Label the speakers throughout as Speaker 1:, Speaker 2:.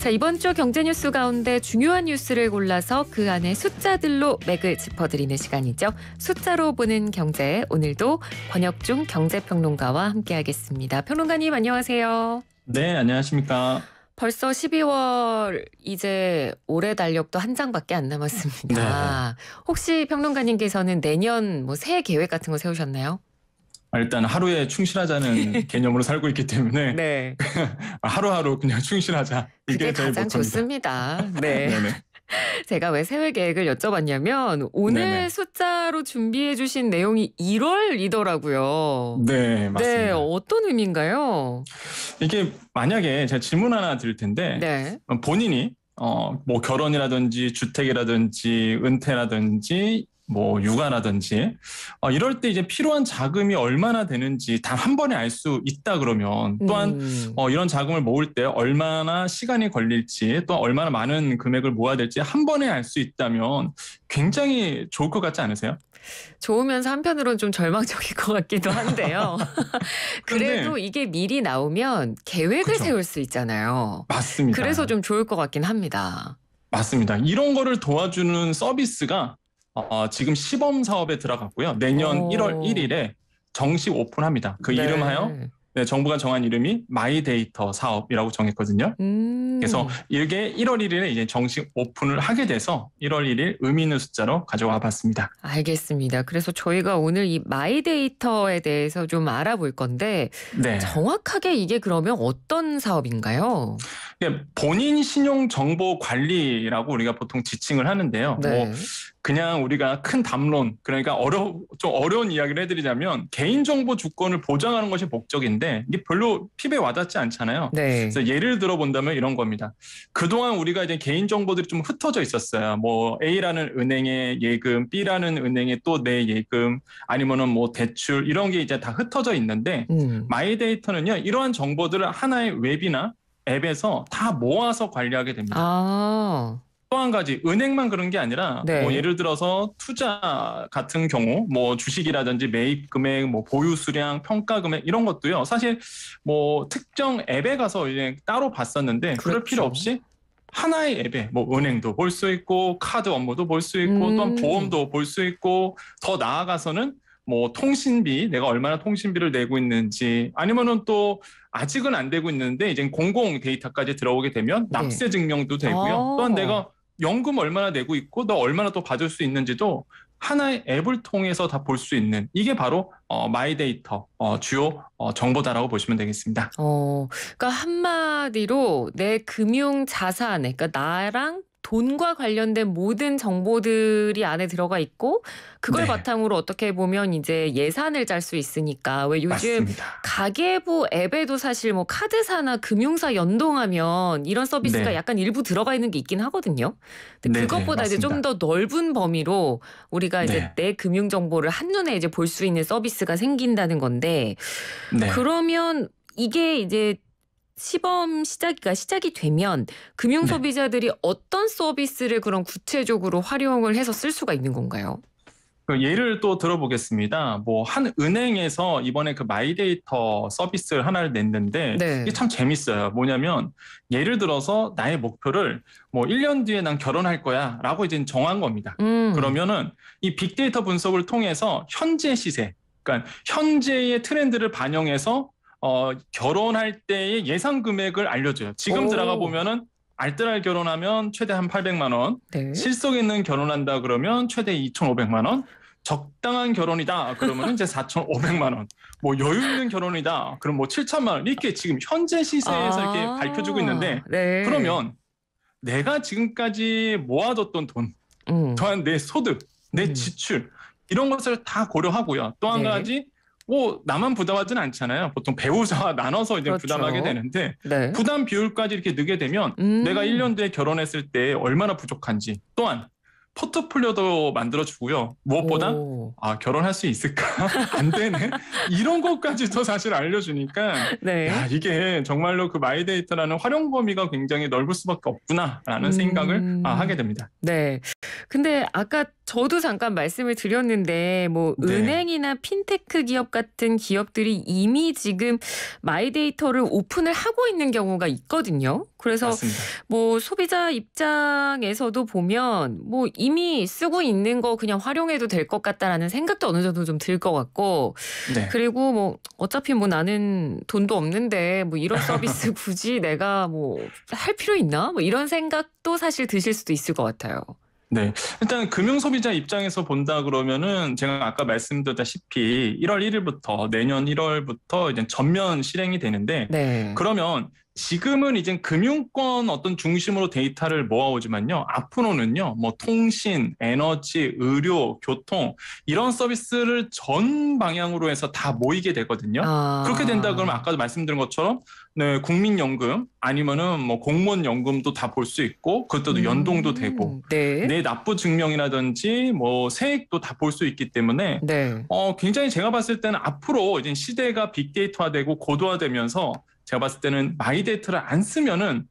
Speaker 1: 자, 이번 주 경제 뉴스 가운데 중요한 뉴스를 골라서 그 안에 숫자들로 맥을 짚어드리는 시간이죠. 숫자로 보는 경제. 오늘도 권혁중 경제평론가와 함께하겠습니다. 평론가님 안녕하세요.
Speaker 2: 네, 안녕하십니까. 벌써
Speaker 1: 12월 이제 올해 달력도 한 장밖에 안 남았습니다. 네. 혹시 평론가님께서는 내년 뭐 새해 계획 같은 거 세우셨나요?
Speaker 2: 일단 하루에 충실하자는 네. 개념으로 살고 있기 때문에 네. 하루하루 그냥 충실하자 이게 제일 가장
Speaker 1: 좋습니다. 네. 제가 왜 새해 계획을 여쭤봤냐면 오늘 네네. 숫자로 준비해 주신 내용이 1월이더라고요.
Speaker 2: 네, 맞습니다. 네,
Speaker 1: 어떤 의미인가요?
Speaker 2: 이게 만약에 제가 질문 하나 드릴 텐데 네. 본인이 어, 뭐 결혼이라든지 주택이라든지 은퇴라든지 뭐 육아라든지 어, 이럴 때 이제 필요한 자금이 얼마나 되는지 단 한 번에 알 수 있다 그러면 또한 음. 어, 이런 자금을 모을 때 얼마나 시간이 걸릴지 또 얼마나 많은 금액을 모아야 될지 한 번에 알 수 있다면 굉장히 좋을 것 같지 않으세요?
Speaker 1: 좋으면서 한편으론 좀 절망적일 것 같기도 한데요. 그래도 이게 미리 나오면 계획을 그쵸. 세울 수 있잖아요.
Speaker 2: 맞습니다. 그래서
Speaker 1: 좀 좋을 것 같긴 합니다.
Speaker 2: 맞습니다. 이런 거를 도와주는 서비스가 어, 지금 시범 사업에 들어갔고요. 내년 오. 1월 1일에 정식 오픈합니다. 그 네. 이름하여 네, 정부가 정한 이름이 마이데이터 사업이라고 정했거든요. 음. 그래서 이게 1월 1일에 이제 정식 오픈을 하게 돼서 1월 1일 의미 있는 숫자로 가져와 봤습니다.
Speaker 1: 알겠습니다. 그래서 저희가 오늘 이 마이데이터에 대해서 좀 알아볼 건데 네. 정확하게 이게 그러면 어떤 사업인가요?
Speaker 2: 예, 본인 신용 정보 관리라고 우리가 보통 지칭을 하는데요. 뭐 네. 뭐 그냥 우리가 큰 담론 그러니까 어려 좀 어려운 이야기를 해드리자면 개인정보 주권을 보장하는 것이 목적인데 이게 별로 피부에 와닿지 않잖아요. 네. 그래서 예를 들어본다면 이런 겁니다. 그동안 우리가 이제 개인정보들이 좀 흩어져 있었어요. 뭐 A라는 은행의 예금, B라는 은행의 또 내 예금 아니면은 뭐 대출 이런 게 이제 다 흩어져 있는데 음. 마이데이터는요 이러한 정보들을 하나의 웹이나 앱에서 다 모아서 관리하게 됩니다.
Speaker 1: 아.
Speaker 2: 또한 가지 은행만 그런 게 아니라 네. 뭐 예를 들어서 투자 같은 경우 뭐 주식이라든지 매입 금액 뭐 보유 수량 평가 금액 이런 것도요 사실 뭐 특정 앱에 가서 이제 따로 봤었는데 그렇죠. 그럴 필요 없이 하나의 앱에 뭐 은행도 볼 수 있고 카드 업무도 볼 수 있고 음. 또한 보험도 볼 수 있고 더 나아가서는 뭐 통신비 내가 얼마나 통신비를 내고 있는지 아니면은 또 아직은 안 되고 있는데 이제 공공 데이터까지 들어오게 되면 네. 납세 증명도 되고요. 네. 또한 내가 어. 연금 얼마나 내고 있고 너 얼마나 또 받을 수 있는지도 하나의 앱을 통해서 다 볼 수 있는 이게 바로 어, 마이데이터 어, 주요 어, 정보다라고 보시면 되겠습니다. 어,
Speaker 1: 그러니까 한마디로 내 금융 자산, 그러니까 나랑 돈과 관련된 모든 정보들이 안에 들어가 있고 그걸 네. 바탕으로 어떻게 보면 이제 예산을 짤 수 있으니까 왜 요즘 맞습니다. 가계부 앱에도 사실 뭐 카드사나 금융사 연동하면 이런 서비스가 네. 약간 일부 들어가 있는 게 있긴 하거든요. 근데 네, 네 그것보다 맞 이제 좀 더 넓은 범위로 우리가 이제 네. 내 금융 정보를 한눈에 이제 볼 수 있는 서비스가 생긴다는 건데 네. 그러면 이게 이제 시범 시작이가 시작이 되면 금융 네. 소비자들이 네. 어떤 서비스를 그런 구체적으로 활용을 해서 쓸 수가 있는 건가요?
Speaker 2: 그 예를 또 들어보겠습니다. 뭐 한 은행에서 이번에 그 마이데이터 서비스를 하나를 냈는데 네. 이게 참 재밌어요. 뭐냐면 예를 들어서 나의 목표를 뭐 1년 뒤에 난 결혼할 거야라고 이제 정한 겁니다. 음. 그러면은 이 빅데이터 분석을 통해서 현재 시세 그러니까 현재의 트렌드를 반영해서 어, 결혼할 때의 예상 금액을 알려줘요. 지금 오. 들어가 보면은 알뜰할 결혼하면 최대 한 800만 원, 네. 실속 있는 결혼한다 그러면 최대 2,500만 원, 적당한 결혼이다 그러면 이제 4,500만 원, 뭐 여유 있는 결혼이다 그럼 뭐 7천만 원 이렇게 지금 현재 시세에서 아. 이렇게 밝혀주고 있는데 네. 그러면 내가 지금까지 모아뒀던 돈, 음. 또한 내 소득, 내 음. 지출 이런 것을 다 고려하고요. 또한 네. 가지 뭐 나만 부담하진 않잖아요. 보통 배우자 나눠서 이제 그렇죠. 부담하게 되는데 네. 부담 비율까지 이렇게 넣게 되면 음. 내가 1년 뒤에 결혼했을 때 얼마나 부족한지 또한 포트폴리오도 만들어주고요. 무엇보다 오. 아 결혼할 수 있을까 안 되네 이런 것까지도 사실 알려주니까 네. 야, 이게 정말로 그 마이데이터라는 활용 범위가 굉장히 넓을 수밖에 없구나라는 음. 생각을 아, 하게 됩니다.
Speaker 1: 네. 근데 아까 저도 잠깐 말씀을 드렸는데 뭐 네. 은행이나 핀테크 기업 같은 기업들이 이미 지금 마이데이터를 오픈을 하고 있는 경우가 있거든요. 그래서 맞습니다. 뭐 소비자 입장에서도 보면 뭐 이미 쓰고 있는 거 그냥 활용해도 될 것 같다라는 생각도 어느 정도 좀 들 것 같고 네. 그리고 뭐 어차피 뭐 나는 돈도 없는데 뭐 이런 서비스 굳이 내가 뭐 할 필요 있나 뭐 이런 생각도 사실 드실 수도 있을 것 같아요.
Speaker 2: 네. 일단 금융 소비자 입장에서 본다 그러면은 제가 아까 말씀드렸다시피 1월 1일부터 내년 1월부터 이제 전면 실행이 되는데 네. 그러면 지금은 이제 금융권 어떤 중심으로 데이터를 모아오지만요. 앞으로는요. 뭐 통신, 에너지, 의료, 교통 이런 서비스를 전 방향으로 해서 다 모이게 되거든요. 아. 그렇게 된다 그러면 아까도 말씀드린 것처럼 네, 국민연금 아니면은 뭐 공무원 연금도 다 볼 수 있고 그것도 음. 연동도 되고 네. 내 납부 증명이라든지 뭐 세액도 다 볼 수 있기 때문에 네. 어 굉장히 제가 봤을 때는 앞으로 이제 시대가 빅데이터화되고 고도화되면서 제가 봤을 때는 마이데이터를 안 쓰면은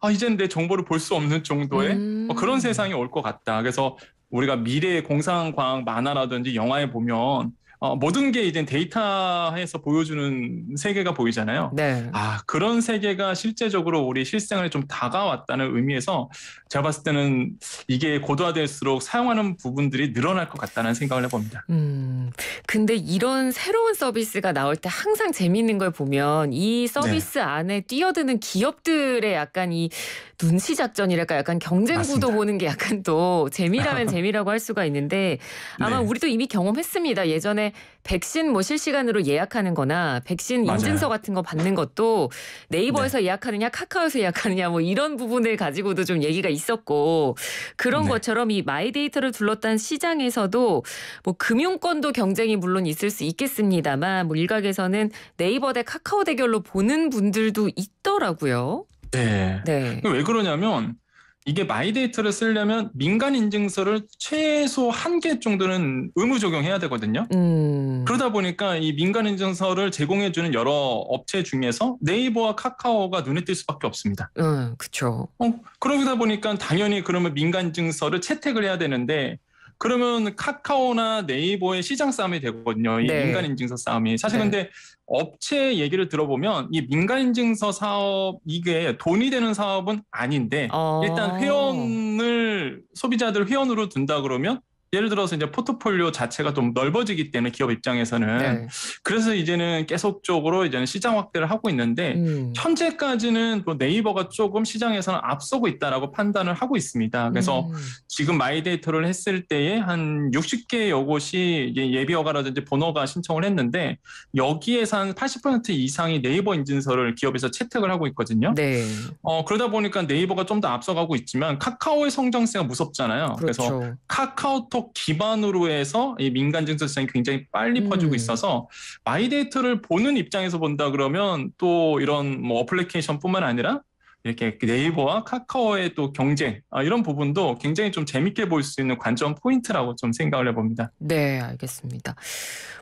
Speaker 2: 아 이제는 내 정보를 볼 수 없는 정도의 음. 뭐 그런 세상이 올 것 같다. 그래서 우리가 미래의 공상과학 만화라든지 영화에 보면 어, 모든 게 이제 데이터에서 보여주는 세계가 보이잖아요. 네. 아 그런 세계가 실제적으로 우리 실생활에 좀 다가왔다는 의미에서 제가 봤을 때는 이게 고도화될수록 사용하는 부분들이 늘어날 것 같다는 생각을 해봅니다.
Speaker 1: 음, 근데 이런 새로운 서비스가 나올 때 항상 재미있는걸 보면 이 서비스 네. 안에 뛰어드는 기업들의 약간 이 눈치 작전이랄까 약간 경쟁 구도 보는 게 약간 또 재미라면 재미라고 할 수가 있는데 아마 네. 우리도 이미 경험했습니다. 예전에 때문에 백신 뭐 실시간으로 예약하는 거나 백신 맞아요. 인증서 같은 거 받는 것도 네이버에서 네. 예약하느냐 카카오에서 예약하느냐 뭐 이런 부분을 가지고도 좀 얘기가 있었고 그런 네. 것처럼 이 마이데이터를 둘러싼 시장에서도 뭐 금융권도 경쟁이 물론 있을 수 있겠습니다만 뭐 일각에서는 네이버 대 카카오 대결로 보는 분들도 있더라고요.
Speaker 2: 네. 네. 왜 그러냐면 이게 마이데이터를 쓰려면 민간 인증서를 최소 한 개 정도는 의무 적용해야 되거든요. 음. 그러다 보니까 이 민간 인증서를 제공해주는 여러 업체 중에서 네이버와 카카오가 눈에 띌 수밖에 없습니다.
Speaker 1: 음, 그렇죠.
Speaker 2: 어, 그러다 보니까 당연히 그러면 민간 인증서를 채택을 해야 되는데 그러면 카카오나 네이버의 시장 싸움이 되거든요. 이 네. 민간 인증서 싸움이. 사실 네. 근데 업체 얘기를 들어보면 이 민간 인증서 사업 이게 돈이 되는 사업은 아닌데 어... 일단 회원을 소비자들 회원으로 둔다 그러면 예를 들어서 이제 포트폴리오 자체가 좀 넓어지기 때문에 기업 입장에서는 네. 그래서 이제는 계속적으로 이제는 시장 확대를 하고 있는데 음. 현재까지는 또 네이버가 조금 시장에서는 앞서고 있다라고 판단을 하고 있습니다. 그래서 음. 지금 마이데이터를 했을 때에 한 60개여 곳이 예비 허가라든지 번호가 신청을 했는데 여기에서 한 80% 이상이 네이버 인증서를 기업에서 채택을 하고 있거든요. 네. 어, 그러다 보니까 네이버가 좀 더 앞서가고 있지만 카카오의 성장세가 무섭잖아요. 그렇죠. 그래서 카카오톡 기반으로 해서 이 민간 증설 시장이 굉장히 빨리 음. 퍼지고 있어서 마이데이터를 보는 입장에서 본다 그러면 또 이런 뭐 어플리케이션뿐만 아니라 이렇게 그 네이버와 카카오의 또 경쟁 아, 이런 부분도 굉장히 좀 재밌게 볼 수 있는 관전 포인트라고 좀 생각을 해봅니다.
Speaker 1: 네, 알겠습니다.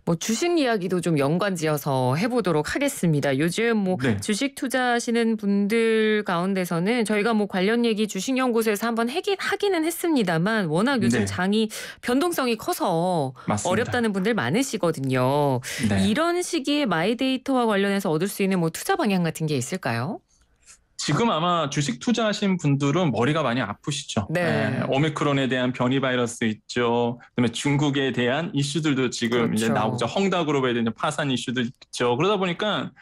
Speaker 1: 뭐 주식 이야기도 좀 연관지어서 해보도록 하겠습니다. 요즘 뭐 네. 주식 투자하시는 분들 가운데서는 저희가 뭐 관련 얘기 주식 연구소에서 한번 하긴, 하기는 했습니다만 워낙 요즘 네. 장이 변동성이 커서 맞습니다. 어렵다는 분들 많으시거든요. 네. 이런 시기에 마이데이터와 관련해서 얻을 수 있는 뭐 투자 방향 같은 게 있을까요?
Speaker 2: 지금 아마 주식 투자하신 분들은 머리가 많이 아프시죠. 네. 네. 오미크론에 대한 변이 바이러스 있죠. 그다음에 중국에 대한 이슈들도 지금 그렇죠. 이제 나오죠. 헝다그룹에 대한 파산 이슈도 있죠. 그러다 보니까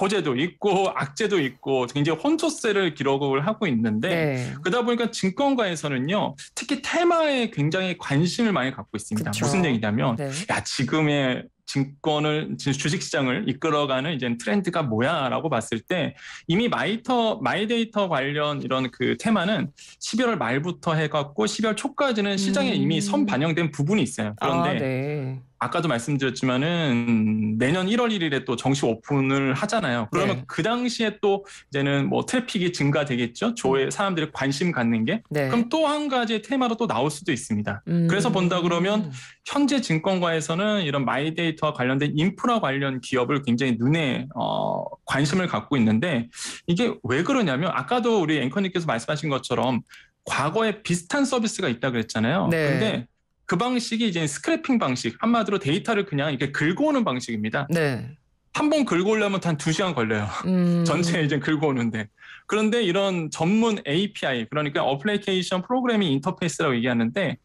Speaker 2: 호재도 있고 악재도 있고 굉장히 혼조세를 기록을 하고 있는데 네. 그러다 보니까 증권가에서는요 특히 테마에 굉장히 관심을 많이 갖고 있습니다. 그쵸. 무슨 얘기냐면 네. 야 지금의 증권을 주식시장을 이끌어가는 이제 트렌드가 뭐야라고 봤을 때 이미 마이터 마이데이터 관련 이런 그 테마는 11월 말부터 해갖고 12월 초까지는 시장에 음. 이미 선 반영된 부분이 있어요. 그런데 아,
Speaker 1: 네.
Speaker 2: 아까도 말씀드렸지만은 내년 1월 1일에 또 정식 오픈을 하잖아요. 그러면 네. 그 당시에 또 이제는 뭐 트래픽이 증가되겠죠. 조회 음. 사람들이 관심 갖는 게. 네. 그럼 또 한 가지의 테마로 또 나올 수도 있습니다. 음. 그래서 본다 그러면 현재 증권가에서는 이런 마이데이터와 관련된 인프라 관련 기업을 굉장히 눈에 어, 관심을 갖고 있는데 이게 왜 그러냐면 아까도 우리 앵커님께서 말씀하신 것처럼 과거에 비슷한 서비스가 있다 그랬잖아요. 네. 근데 그 방식이 이제 스크래핑 방식 한마디로 데이터를 그냥 이렇게 긁어오는 방식입니다. 네. 한 번 긁어오려면 한 두 시간 걸려요.
Speaker 1: 음. 전체
Speaker 2: 이제 긁어오는데 그런데 이런 전문 API 그러니까 어플리케이션 프로그래밍 인터페이스라고 얘기하는데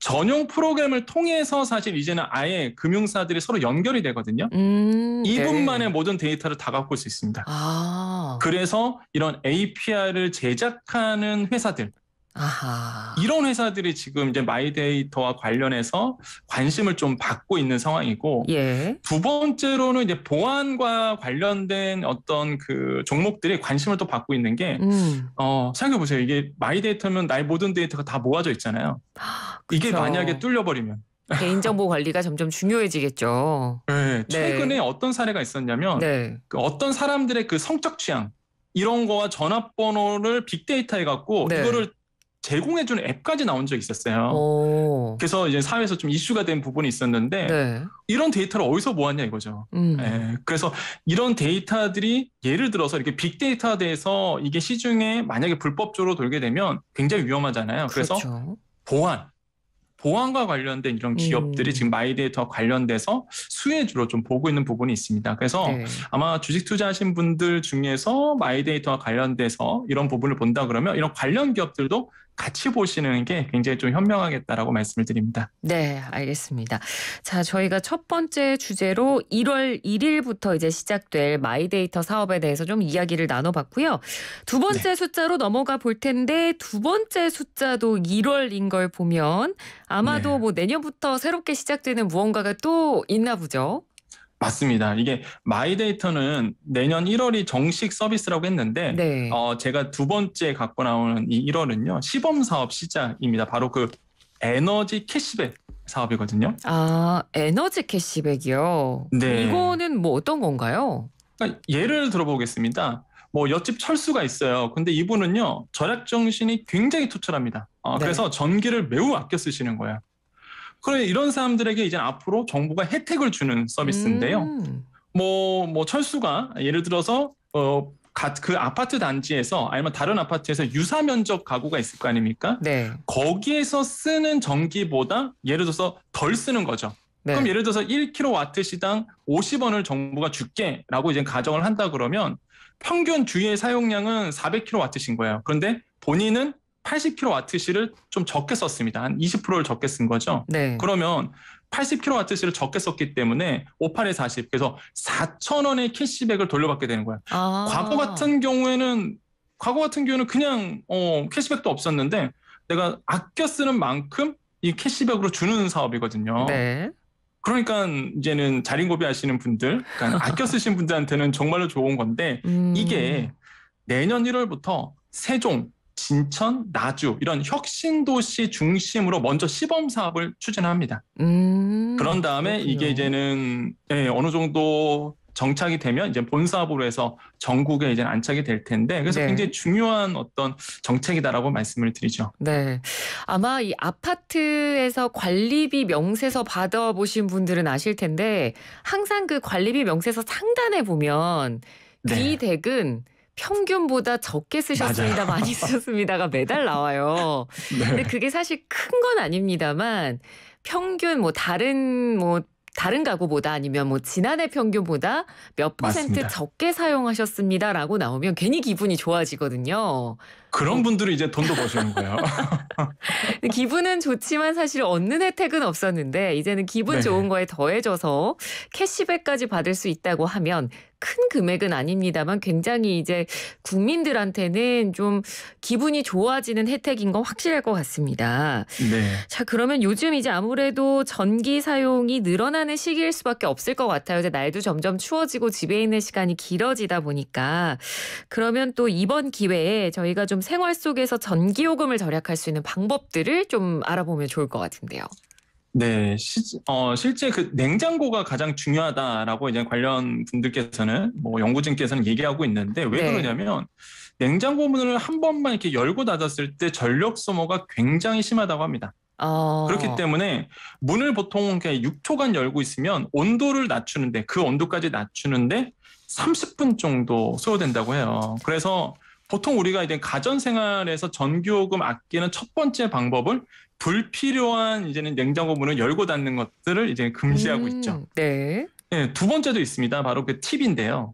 Speaker 2: 전용 프로그램을 통해서 사실 이제는 아예 금융사들이 서로 연결이 되거든요. 음, 2분 만에 모든 데이터를 다 갖고 올 수 있습니다.
Speaker 1: 아.
Speaker 2: 그래서 이런 API를 제작하는 회사들, 아하. 이런 회사들이 지금 이제 마이데이터와 관련해서 관심을 좀 받고 있는 상황이고 예. 두 번째로는 이제 보안과 관련된 어떤 그 종목들이 관심을 또 받고 있는 게 음. 어, 생각해 보세요. 이게 마이데이터면 나의 모든 데이터가 다 모아져 있잖아요. 아, 이게 만약에 뚫려 버리면
Speaker 1: 개인정보 관리가 점점 중요해지겠죠.
Speaker 2: 네, 네. 최근에 네. 어떤 사례가 있었냐면 네. 그 어떤 사람들의 그 성적 취향 이런 거와 전화번호를 빅데이터 해갖고 네. 이거를 제공해주는 앱까지 나온 적이 있었어요. 오. 그래서 이제 사회에서 좀 이슈가 된 부분이 있었는데 네. 이런 데이터를 어디서 모았냐 이거죠. 음. 예, 그래서 이런 데이터들이 예를 들어서 이렇게 빅데이터에 대해서 이게 시중에 만약에 불법적으로 돌게 되면 굉장히 위험하잖아요. 그래서 그렇죠. 보안, 보안과 관련된 이런 음. 기업들이 음. 지금 마이데이터 관련돼서 수혜주로 좀 보고 있는 부분이 있습니다. 그래서 네. 아마 주식 투자하신 분들 중에서 마이데이터와 관련돼서 이런 부분을 본다 그러면 이런 관련 기업들도 같이 보시는 게 굉장히 좀 현명하겠다라고 말씀을 드립니다.
Speaker 1: 네, 알겠습니다. 자, 저희가 첫 번째 주제로 1월 1일부터 이제 시작될 마이데이터 사업에 대해서 좀 이야기를 나눠봤고요. 두 번째 네. 숫자로 넘어가 볼 텐데 두 번째 숫자도 1월인 걸 보면 아마도 네. 뭐 내년부터 새롭게 시작되는 무언가가 또 있나 보죠.
Speaker 2: 맞습니다. 이게 마이데이터는 내년 1월이 정식 서비스라고 했는데 네. 어, 제가 두 번째 갖고 나오는 이 1월은요 시범 사업 시작입니다. 바로 그 에너지 캐시백 사업이거든요.
Speaker 1: 아 에너지 캐시백이요. 네. 이거는 뭐 어떤
Speaker 2: 건가요? 그러니까 예를 들어보겠습니다. 뭐 옆집 철수가 있어요. 근데 이분은요 절약 정신이 굉장히 투철합니다. 어, 네. 그래서 전기를 매우 아껴 쓰시는 거예요. 그러니 이런 사람들에게 이제 앞으로 정부가 혜택을 주는 서비스인데요. 뭐뭐 음. 뭐, 뭐 철수가 예를 들어서 어, 그 아파트 단지에서 아니면 다른 아파트에서 유사 면적 가구가 있을 거 아닙니까? 네. 거기에서 쓰는 전기보다 예를 들어서 덜 쓰는 거죠. 네. 그럼 예를 들어서 1kW 시당 50원을 정부가 줄게라고 이제 가정을 한다 그러면 평균 주의 사용량은 400kW신 거예요. 그런데 본인은 8 0 k w 씨를좀 적게 썼습니다. 한 20%를 적게 쓴 거죠. 네. 그러면 8 0 k w 씨를 적게 썼기 때문에 58에 40 그래서 4 0 0 0 원의 캐시백을 돌려받게 되는 거야. 아. 과거 같은 경우에는 과거 같은 경우는 그냥 어 캐시백도 없었는데 내가 아껴 쓰는 만큼 이 캐시백으로 주는 사업이거든요. 네. 그러니까 이제는 자린고비 하시는 분들, 그러니까 아껴 쓰신 분들한테는 정말로 좋은 건데 음. 이게 내년 1월부터 세종, 진천, 나주 이런 혁신 도시 중심으로 먼저 시범 사업을 추진합니다. 음, 그런 다음에 그렇군요. 이게 이제는 예, 어느 정도 정착이 되면 이제 본 사업으로 해서 전국에 이제 안착이 될 텐데 그래서 네. 굉장히 중요한 어떤 정책이다라고 말씀을 드리죠.
Speaker 1: 네, 아마 이 아파트에서 관리비 명세서 받아보신 분들은 아실 텐데 항상 그 관리비 명세서 상단에 보면 네. 비대근 평균보다 적게 쓰셨습니다, 맞아요. 많이 쓰셨습니다가 매달 나와요. 네. 근데 그게 사실 큰 건 아닙니다만 평균 뭐 다른 뭐 다른 가구보다 아니면 뭐 지난해 평균보다 몇 퍼센트 맞습니다. 적게 사용하셨습니다라고 나오면 괜히 기분이 좋아지거든요.
Speaker 2: 그런 분들이 이제 돈도 버시는 거예요.
Speaker 1: 기분은 좋지만 사실 얻는 혜택은 없었는데 이제는 기분 네. 좋은 거에 더해져서 캐시백까지 받을 수 있다고 하면 큰 금액은 아닙니다만 굉장히 이제 국민들한테는 좀 기분이 좋아지는 혜택인 건 확실할 것 같습니다. 네. 자, 그러면 요즘 이제 아무래도 전기 사용이 늘어나는 시기일 수밖에 없을 것 같아요. 이제 날도 점점 추워지고 집에 있는 시간이 길어지다 보니까 그러면 또 이번 기회에 저희가 좀 생활 속에서 전기요금을 절약할 수 있는 방법들을 좀 알아보면 좋을 것 같은데요.
Speaker 2: 네, 시, 어, 실제 그 냉장고가 가장 중요하다라고 이제 관련 분들께서는 뭐 연구진께서는 얘기하고 있는데 왜 네. 그러냐면 냉장고 문을 한 번만 이렇게 열고 닫았을 때 전력 소모가 굉장히 심하다고 합니다.
Speaker 1: 어... 그렇기
Speaker 2: 때문에 문을 보통 그냥 6초간 열고 있으면 온도를 낮추는데 그 온도까지 낮추는데 30분 정도 소요된다고 해요. 그래서 보통 우리가 이제 가전 생활에서 전기요금 아끼는 첫 번째 방법을 불필요한 이제는 냉장고 문을 열고 닫는 것들을 이제 금지하고 음, 있죠. 네. 네. 두 번째도 있습니다. 바로 그 팁인데요.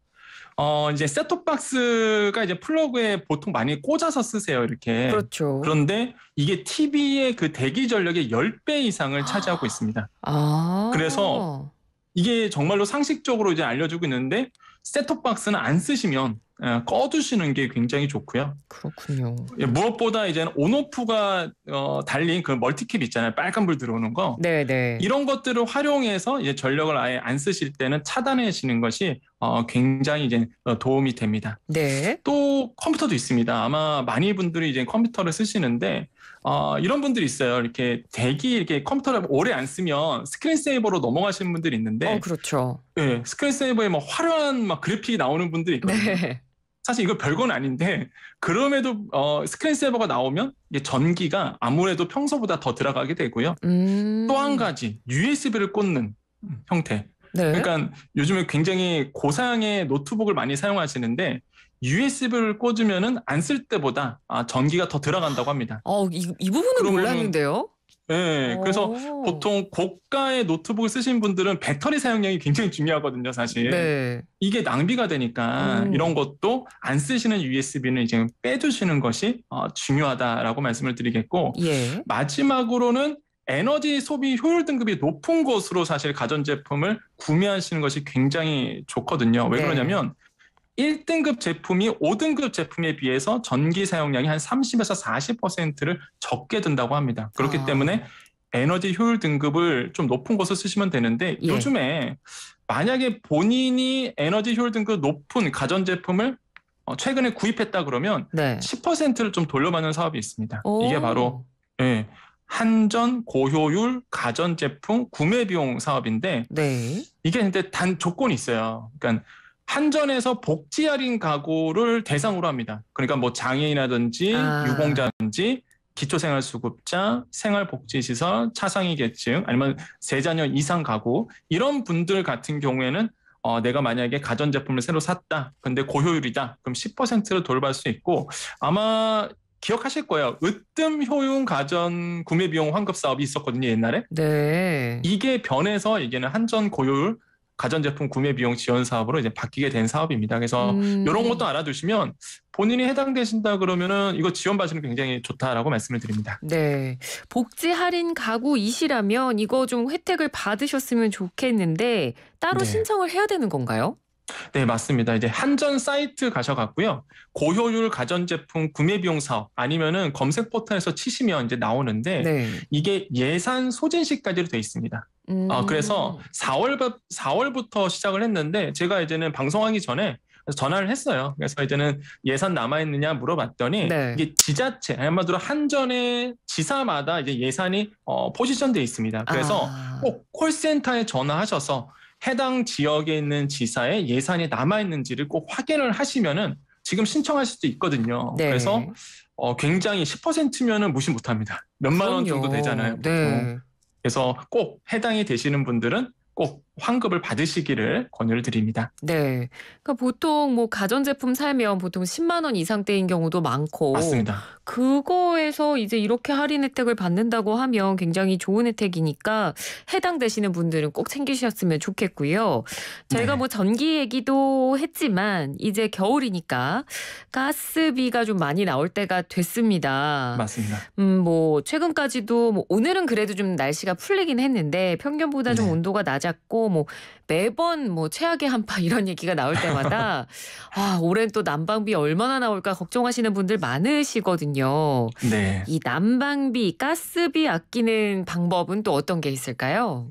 Speaker 2: 어, 이제 셋톱박스가 이제 플러그에 보통 많이 꽂아서 쓰세요, 이렇게. 그렇죠. 그런데 이게 TV의 그 대기 전력의 10배 이상을 아. 차지하고 있습니다.
Speaker 1: 아. 그래서
Speaker 2: 이게 정말로 상식적으로 이제 알려주고 있는데 셋톱박스는 안 쓰시면 예, 꺼두시는 게 굉장히 좋고요.
Speaker 1: 그렇군요. 예,
Speaker 2: 무엇보다 이제는 온오프가 어, 달린 그 멀티캡 있잖아요. 빨간불 들어오는 거. 네네. 네. 이런 것들을 활용해서 이제 전력을 아예 안 쓰실 때는 차단해지는 것이 어, 굉장히 이제 어, 도움이 됩니다. 네. 또 컴퓨터도 있습니다. 아마 많이 분들이 이제 컴퓨터를 쓰시는데 어, 이런 분들이 있어요. 이렇게 대기 이렇게 컴퓨터를 오래 안 쓰면 스크린 세이버로 넘어가시는 분들이 있는데, 어, 그렇죠. 예, 스크린 세이버에 막 뭐 화려한 막 그래픽이 나오는 분들이 있거든요. 네. 사실 이거 별건 아닌데 그럼에도 어, 스크린 세이버가 나오면 전기가 아무래도 평소보다 더 들어가게 되고요. 음. 또한 가지 USB를 꽂는 형태. 네. 그러니까 요즘에 굉장히 고사양의 노트북을 많이 사용하시는데 USB를 꽂으면은 안 쓸 때보다 아, 전기가 더 들어간다고 합니다. 어, 이, 이 부분은 그러면 몰랐는데요. 네, 그래서 보통 고가의 노트북을 쓰신 분들은 배터리 사용량이 굉장히 중요하거든요, 사실. 네. 이게 낭비가 되니까 음. 이런 것도 안 쓰시는 USB는 이제 빼주시는 것이 어, 중요하다라고 말씀을 드리겠고, 예. 마지막으로는 에너지 소비 효율 등급이 높은 곳으로 사실 가전제품을 구매하시는 것이 굉장히 좋거든요. 왜 네. 그러냐면 네. 1등급 제품이 5등급 제품에 비해서 전기 사용량이 한 30에서 40%를 적게 든다고 합니다. 그렇기 아. 때문에 에너지 효율 등급을 좀 높은 곳을 쓰시면 되는데 예. 요즘에 만약에 본인이 에너지 효율 등급 높은 가전제품을 어, 최근에 구입했다 그러면 네. 10%를 좀 돌려받는 사업이 있습니다. 오. 이게 바로 예, 한전, 고효율, 가전제품, 구매비용 사업인데 네. 이게 근데 단 조건이 있어요. 그러니까 한전에서 복지 할인 가구를 대상으로 합니다. 그러니까 뭐 장애인이라든지 아. 유공자든지 기초생활수급자, 생활복지시설, 차상위 계층 아니면 세자녀 이상 가구 이런 분들 같은 경우에는 어, 내가 만약에 가전제품을 새로 샀다. 근데 고효율이다. 그럼 10%를 돌발할수 있고 아마 기억하실 거예요. 으뜸 효용 가전 구매 비용 환급 사업이 있었거든요, 옛날에.
Speaker 1: 네.
Speaker 2: 이게 변해서 이게는 한전 고효율 가전제품 구매 비용 지원 사업으로 이제 바뀌게 된 사업입니다. 그래서 음. 이런 것도 알아두시면 본인이 해당되신다 그러면은 이거 지원 받으시는 굉장히 좋다라고 말씀을 드립니다.
Speaker 1: 네. 복지 할인 가구이시라면 이거 좀 혜택을 받으셨으면 좋겠는데 따로 네. 신청을 해야 되는 건가요?
Speaker 2: 네, 맞습니다. 이제 한전 사이트 가셔갖고요. 고효율 가전제품 구매비용 사업 아니면은 검색 포털에서 치시면 이제 나오는데 네. 이게 예산 소진시까지로 돼 있습니다. 음. 어, 그래서 4월, 4월부터 시작을 했는데 제가 이제는 방송하기 전에 전화를 했어요. 그래서 이제는 예산 남아있느냐 물어봤더니 네. 이게 지자체, 한마디로 한전의 지사마다 이제 예산이 어, 포지션돼 있습니다. 그래서 아. 꼭 콜센터에 전화하셔서 해당 지역에 있는 지사의 예산이 남아 있는지를 꼭 확인을 하시면은 지금 신청하실 수 있거든요. 네. 그래서 어, 굉장히 10%면은 무시 못합니다. 몇만 그럼요. 원 정도 되잖아요. 네. 그래서 꼭 해당이 되시는 분들은 꼭 환급을 받으시기를 권유를 드립니다.
Speaker 1: 네. 그러니까 보통 뭐 가전제품 살면 보통 10만 원 이상대인 경우도 많고 맞습니다. 그거에서 이제 이렇게 할인 혜택을 받는다고 하면 굉장히 좋은 혜택이니까 해당되시는 분들은 꼭 챙기셨으면 좋겠고요. 저희가 네. 뭐 전기 얘기도 했지만 이제 겨울이니까 가스비가 좀 많이 나올 때가 됐습니다. 맞습니다. 음, 뭐 최근까지도 뭐 오늘은 그래도 좀 날씨가 풀리긴 했는데 평균보다 네. 온도가 낮았고 뭐 매번 뭐 최악의 한파 이런 얘기가 나올 때마다 아, 올해는 또 난방비 얼마나 나올까 걱정하시는 분들 많으시거든요. 네. 이 난방비, 가스비 아끼는 방법은 또 어떤 게
Speaker 2: 있을까요?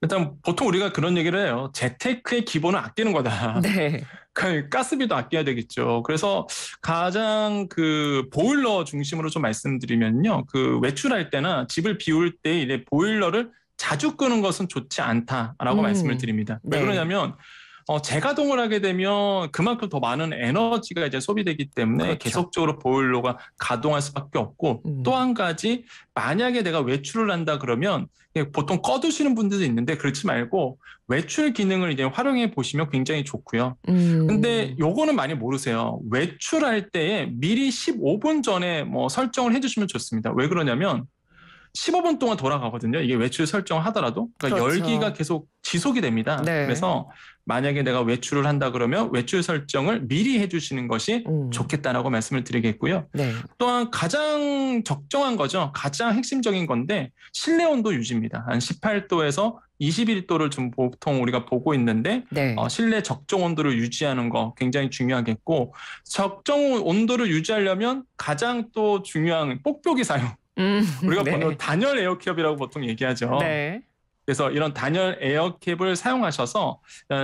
Speaker 2: 일단 보통 우리가 그런 얘기를 해요. 재테크의 기본은 아끼는 거다. 네. 그 가스비도 아껴야 되겠죠. 그래서 가장 그 보일러 중심으로 좀 말씀드리면요. 그 외출할 때나 집을 비울 때 이제 보일러를 자주 끄는 것은 좋지 않다라고 음. 말씀을 드립니다. 네. 왜 그러냐면 어, 재가동을 하게 되면 그만큼 더 많은 에너지가 이제 소비되기 때문에 그렇죠. 계속적으로 보일러가 가동할 수밖에 없고 음. 또한 가지 만약에 내가 외출을 한다 그러면 보통 꺼두시는 분들도 있는데 그렇지 말고 외출 기능을 이제 활용해 보시면 굉장히 좋고요. 음. 근데 요거는 많이 모르세요. 외출할 때에 미리 15분 전에 뭐 설정을 해주시면 좋습니다. 왜 그러냐면 15분 동안 돌아가거든요. 이게 외출 설정하더라도 을 그러니까 그렇죠. 열기가 계속 지속이 됩니다. 네. 그래서 만약에 내가 외출을 한다 그러면 외출 설정을 미리 해주시는 것이 음. 좋겠다라고 말씀을 드리겠고요. 네. 또한 가장 적정한 거죠. 가장 핵심적인 건데 실내 온도 유지입니다. 한 18도에서 21도를 좀 보통 우리가 보고 있는데 네. 어, 실내 적정 온도를 유지하는 거 굉장히 중요하겠고 적정 온도를 유지하려면 가장 또 중요한 뽁뽁이 사용 음, 우리가 네. 번호 단열 에어캡이라고 보통 얘기하죠. 네. 그래서 이런 단열 에어캡을 사용하셔서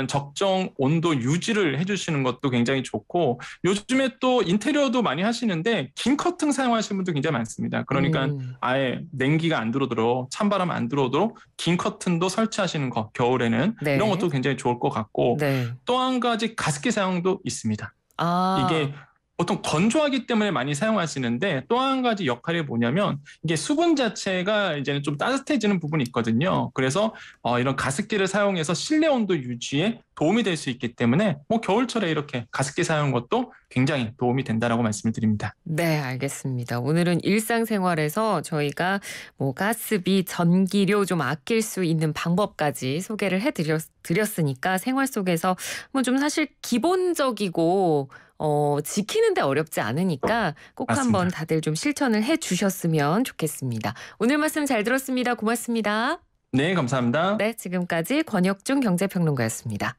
Speaker 2: 적정 온도 유지를 해주시는 것도 굉장히 좋고 요즘에 또 인테리어도 많이 하시는데 긴 커튼 사용하시는 분도 굉장히 많습니다. 그러니까 음. 아예 냉기가 안 들어오도록 찬바람 안 들어오도록 긴 커튼도 설치하시는 것 겨울에는 네. 이런 것도 굉장히 좋을 것 같고 네. 또한 가지 가습기 사용도 있습니다.
Speaker 1: 아. 이게
Speaker 2: 보통 건조하기 때문에 많이 사용하시는데 또 한 가지 역할이 뭐냐면 이게 수분 자체가 이제는 좀 따뜻해지는 부분이 있거든요. 그래서 어, 이런 가습기를 사용해서 실내 온도 유지에 도움이 될 수 있기 때문에 뭐 겨울철에 이렇게 가습기 사용 것도 굉장히 도움이 된다라고 말씀을 드립니다.
Speaker 1: 네, 알겠습니다. 오늘은 일상생활에서 저희가 뭐 가스비, 전기료 좀 아낄 수 있는 방법까지 소개를 해드렸 드렸으니까 생활 속에서 뭐 좀 사실 기본적이고 어, 지키는데 어렵지 않으니까 꼭 맞습니다. 한번 다들 좀 실천을 해 주셨으면 좋겠습니다. 오늘 말씀 잘 들었습니다. 고맙습니다. 네, 감사합니다. 네, 지금까지 권혁중 경제평론가였습니다.